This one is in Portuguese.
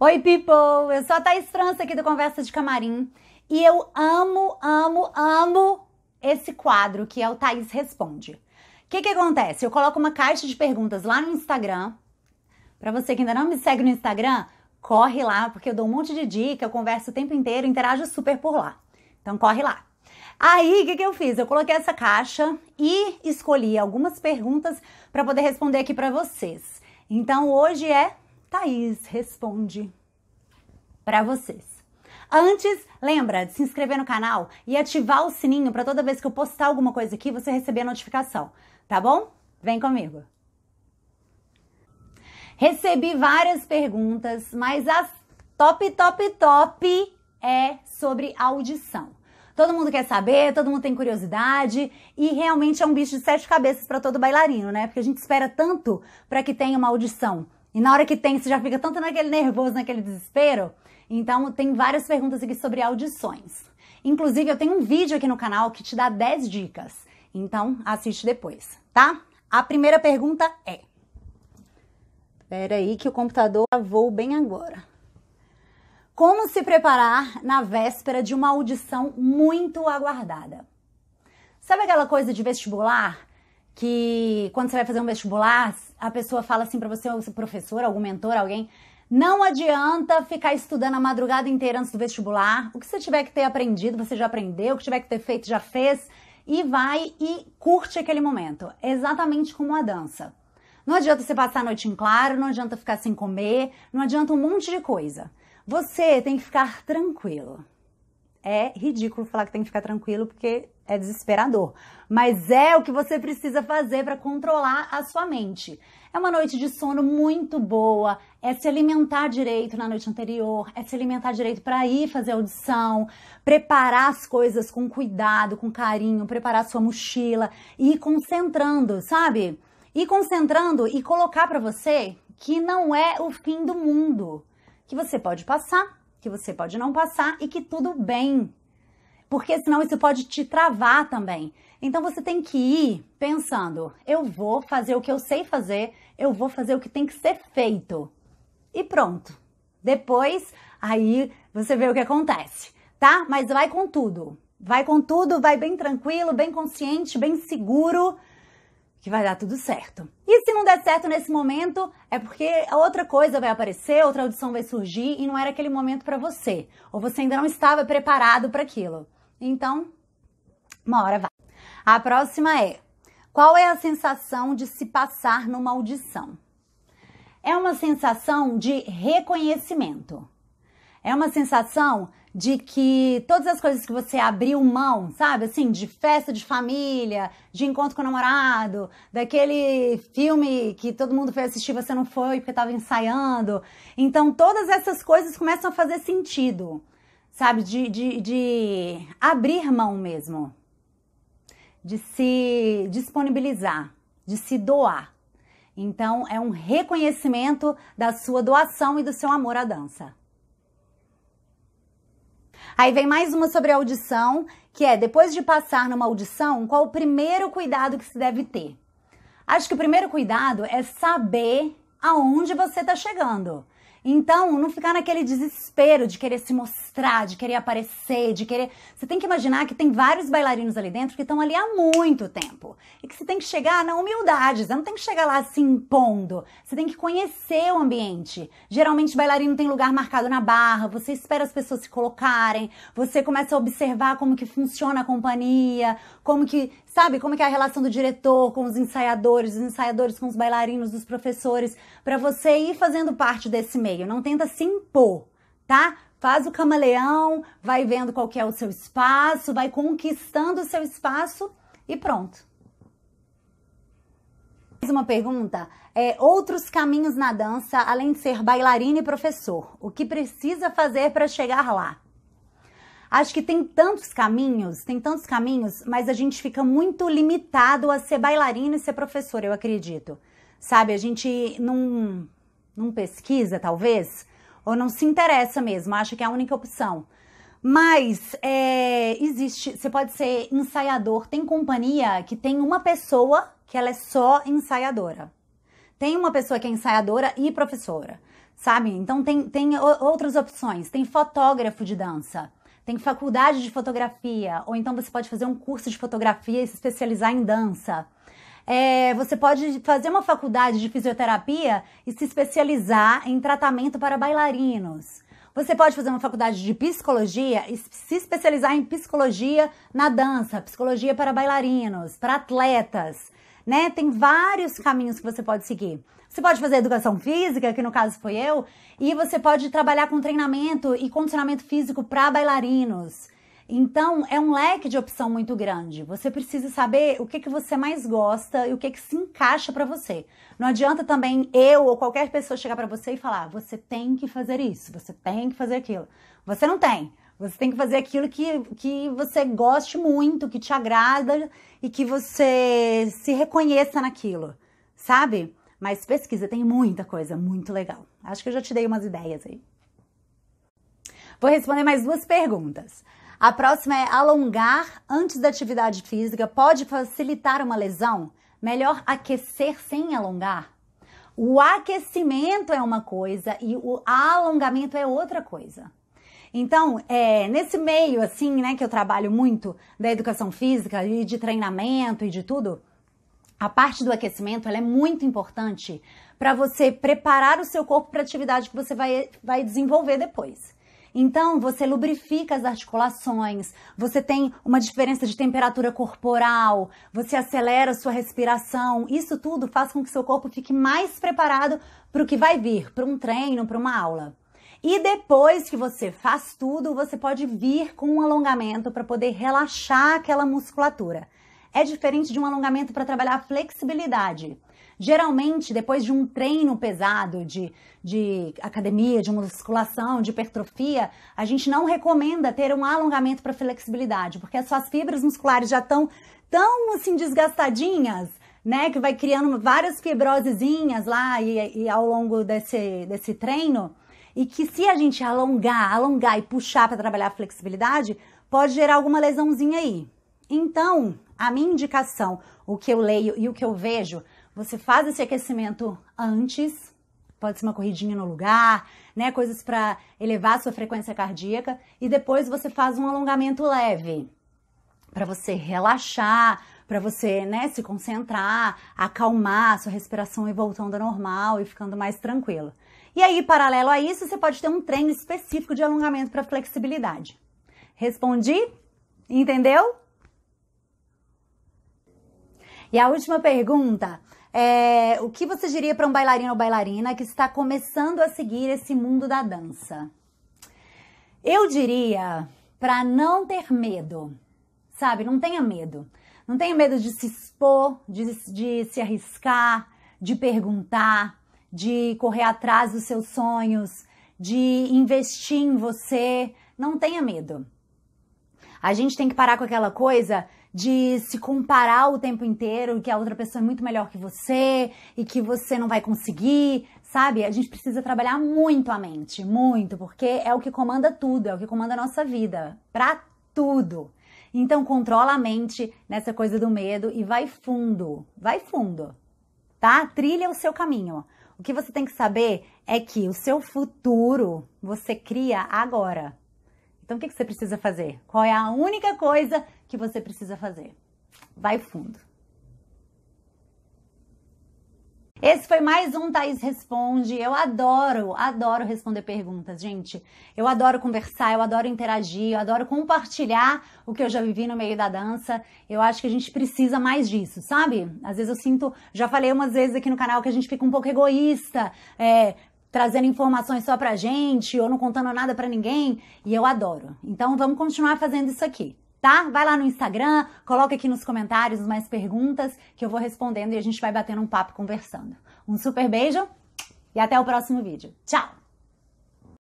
Oi, people! Eu sou a Thaís França aqui do Conversa de Camarim e eu amo, amo, amo esse quadro que é o Thaís Responde. O que, que acontece? Eu coloco uma caixa de perguntas lá no Instagram. Para você que ainda não me segue no Instagram, corre lá, porque eu dou um monte de dica, eu converso o tempo inteiro, interajo super por lá. Então corre lá. Aí, o que, que eu fiz? Eu coloquei essa caixa e escolhi algumas perguntas para poder responder aqui para vocês. Então hoje é Thaís responde para vocês. Antes, lembra de se inscrever no canal e ativar o sininho para toda vez que eu postar alguma coisa aqui você receber a notificação, tá bom? Vem comigo. Recebi várias perguntas, mas as top, top, top é sobre audição. Todo mundo quer saber, todo mundo tem curiosidade e realmente é um bicho de sete cabeças para todo bailarino, né? Porque a gente espera tanto para que tenha uma audição e na hora que tem, você já fica tanto naquele nervoso, naquele desespero. Então, tem várias perguntas aqui sobre audições. Inclusive, eu tenho um vídeo aqui no canal que te dá 10 dicas. Então, assiste depois, tá? A primeira pergunta é: Espera aí que o computador voou bem agora. Como se preparar na véspera de uma audição muito aguardada? Sabe aquela coisa de vestibular que quando você vai fazer um vestibular, a pessoa fala assim para você, ou professor, algum mentor, alguém, não adianta ficar estudando a madrugada inteira antes do vestibular. O que você tiver que ter aprendido, você já aprendeu, o que tiver que ter feito, já fez, e vai e curte aquele momento. Exatamente como a dança. Não adianta você passar a noite em claro, não adianta ficar sem comer, não adianta um monte de coisa. Você tem que ficar tranquilo é ridículo falar que tem que ficar tranquilo porque é desesperador. Mas é o que você precisa fazer para controlar a sua mente. É uma noite de sono muito boa, é se alimentar direito na noite anterior, é se alimentar direito para ir fazer audição, preparar as coisas com cuidado, com carinho, preparar sua mochila e ir concentrando, sabe? Ir concentrando e colocar para você que não é o fim do mundo, que você pode passar que você pode não passar e que tudo bem. Porque senão isso pode te travar também. Então você tem que ir pensando: eu vou fazer o que eu sei fazer, eu vou fazer o que tem que ser feito. E pronto. Depois, aí você vê o que acontece, tá? Mas vai com tudo. Vai com tudo, vai bem tranquilo, bem consciente, bem seguro, que vai dar tudo certo. E se não der certo nesse momento, é porque outra coisa vai aparecer, outra audição vai surgir e não era aquele momento para você, ou você ainda não estava preparado para aquilo. Então, uma hora vai. A próxima é: qual é a sensação de se passar numa audição? É uma sensação de reconhecimento. É uma sensação de que todas as coisas que você abriu mão, sabe? Assim, de festa de família, de encontro com o namorado, daquele filme que todo mundo foi assistir, você não foi porque estava ensaiando. Então, todas essas coisas começam a fazer sentido, sabe? De, de, de abrir mão mesmo, de se disponibilizar, de se doar. Então, é um reconhecimento da sua doação e do seu amor à dança. Aí vem mais uma sobre audição, que é depois de passar numa audição, qual o primeiro cuidado que se deve ter? Acho que o primeiro cuidado é saber aonde você está chegando. Então, não ficar naquele desespero de querer se mostrar, de querer aparecer, de querer. Você tem que imaginar que tem vários bailarinos ali dentro que estão ali há muito tempo. E que você tem que chegar na humildade, você não tem que chegar lá se impondo. Você tem que conhecer o ambiente. Geralmente, bailarino tem lugar marcado na barra, você espera as pessoas se colocarem, você começa a observar como que funciona a companhia, como que sabe? Como é, é, a relação do diretor com os ensaiadores, os ensaiadores com os bailarinos, os professores, para você ir fazendo parte desse meio. Não tenta se impor, tá? Faz o camaleão, vai vendo qual é o seu espaço, vai conquistando o seu espaço e pronto. Mais uma pergunta. É, outros caminhos na dança, além de ser bailarina e professor. O que precisa fazer para chegar lá? Acho que tem tantos caminhos, tem tantos caminhos, mas a gente fica muito limitado a ser bailarina e ser professora, eu acredito. Sabe, a gente não, não pesquisa, talvez, ou não se interessa mesmo, acha que é a única opção. Mas é, existe, você pode ser ensaiador. Tem companhia que tem uma pessoa que ela é só ensaiadora. Tem uma pessoa que é ensaiadora e professora, sabe? Então tem, tem outras opções. Tem fotógrafo de dança tem faculdade de fotografia, ou então você pode fazer um curso de fotografia e se especializar em dança. É, você pode fazer uma faculdade de fisioterapia e se especializar em tratamento para bailarinos. Você pode fazer uma faculdade de psicologia e se especializar em psicologia na dança, psicologia para bailarinos, para atletas, né? Tem vários caminhos que você pode seguir. Você pode fazer educação física, que no caso foi eu, e você pode trabalhar com treinamento e condicionamento físico para bailarinos. Então, é um leque de opção muito grande. Você precisa saber o que, que você mais gosta e o que, que se encaixa para você. Não adianta também eu ou qualquer pessoa chegar para você e falar: você tem que fazer isso, você tem que fazer aquilo. Você não tem. Você tem que fazer aquilo que, que você goste muito, que te agrada e que você se reconheça naquilo, sabe? Mas pesquisa, tem muita coisa muito legal. Acho que eu já te dei umas ideias aí. Vou responder mais duas perguntas. A próxima é alongar antes da atividade física pode facilitar uma lesão? Melhor aquecer sem alongar? O aquecimento é uma coisa e o alongamento é outra coisa. Então, é, nesse meio assim, né, que eu trabalho muito da educação física e de treinamento e de tudo, a parte do aquecimento é muito importante para você preparar o seu corpo para a atividade que você vai, vai desenvolver depois. Então, você lubrifica as articulações, você tem uma diferença de temperatura corporal, você acelera a sua respiração. Isso tudo faz com que seu corpo fique mais preparado para o que vai vir, para um treino, para uma aula. E depois que você faz tudo, você pode vir com um alongamento para poder relaxar aquela musculatura é diferente de um alongamento para trabalhar a flexibilidade. Geralmente, depois de um treino pesado de, de academia, de musculação, de hipertrofia, a gente não recomenda ter um alongamento para flexibilidade, porque as suas fibras musculares já estão tão assim desgastadinhas né, que vai criando várias fibrosezinhas lá e, e, ao longo desse, desse treino, e que se a gente alongar, alongar e puxar para trabalhar a flexibilidade, pode gerar alguma lesãozinha aí. Então, a minha indicação, o que eu leio e o que eu vejo, você faz esse aquecimento antes, pode ser uma corridinha no lugar, né, coisas para elevar a sua frequência cardíaca e depois você faz um alongamento leve para você relaxar, para você, né, se concentrar, acalmar sua respiração e voltando ao normal e ficando mais tranquilo. E aí, paralelo a isso, você pode ter um treino específico de alongamento para flexibilidade. Respondi? Entendeu? E a última pergunta é: o que você diria para um bailarino ou bailarina que está começando a seguir esse mundo da dança? Eu diria para não ter medo, sabe? Não tenha medo. Não tenha medo de se expor, de, de se arriscar, de perguntar, de correr atrás dos seus sonhos, de investir em você. Não tenha medo. A gente tem que parar com aquela coisa de se comparar o tempo inteiro, que a outra pessoa é muito melhor que você e que você não vai conseguir, sabe? A gente precisa trabalhar muito a mente, muito, porque é o que comanda tudo, é o que comanda a nossa vida, pra tudo. Então controla a mente nessa coisa do medo e vai fundo, vai fundo, tá? Trilha o seu caminho. O que você tem que saber é que o seu futuro você cria agora. Então, o que, que você precisa fazer? Qual é a única coisa que você precisa fazer? Vai fundo. Esse foi mais um Thaís Responde. Eu adoro, adoro responder perguntas, gente. Eu adoro conversar, eu adoro interagir, eu adoro compartilhar o que eu já vivi no meio da dança. Eu acho que a gente precisa mais disso, sabe? Às vezes eu sinto, já falei umas vezes aqui no canal que a gente fica um pouco egoísta, é, trazendo informações só pra gente ou não contando nada pra ninguém. E eu adoro. Então vamos continuar fazendo isso aqui tá? Vai lá no Instagram, coloca aqui nos comentários mais perguntas que eu vou respondendo e a gente vai batendo um papo conversando. Um super beijo e até o próximo vídeo. Tchau!